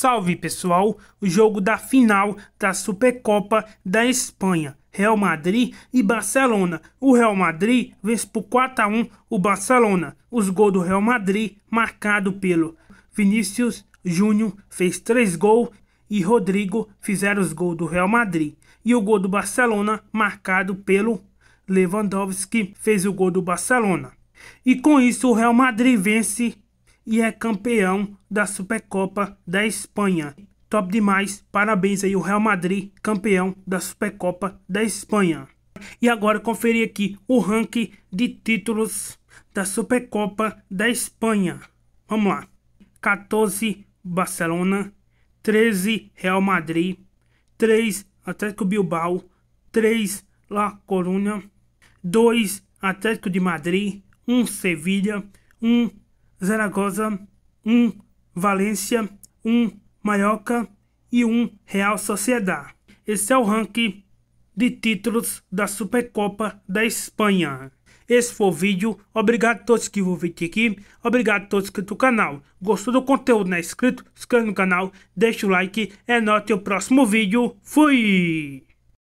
Salve pessoal, o jogo da final da Supercopa da Espanha. Real Madrid e Barcelona. O Real Madrid vence por 4 a 1 o Barcelona. Os gols do Real Madrid marcado pelo Vinícius Júnior fez 3 gols e Rodrigo fizeram os gols do Real Madrid. E o gol do Barcelona marcado pelo Lewandowski fez o gol do Barcelona. E com isso o Real Madrid vence e é campeão da Supercopa da Espanha. Top demais, parabéns aí o Real Madrid, campeão da Supercopa da Espanha. E agora conferir aqui o ranking de títulos da Supercopa da Espanha. Vamos lá. 14 Barcelona, 13 Real Madrid, 3 Atlético Bilbao, 3 La Coruña, 2 Atlético de Madrid, 1 Sevilha, 1 Zaragoza, 1 Valência, 1 um, Mallorca e 1 Real Sociedad. Esse é o ranking de títulos da Supercopa da Espanha. Esse foi o vídeo. Obrigado a todos que vão vir aqui. Obrigado a todos que do canal. Gostou do conteúdo? Não é inscrito? Inscreva no canal, deixa o like. É nóis, até o próximo vídeo. Fui!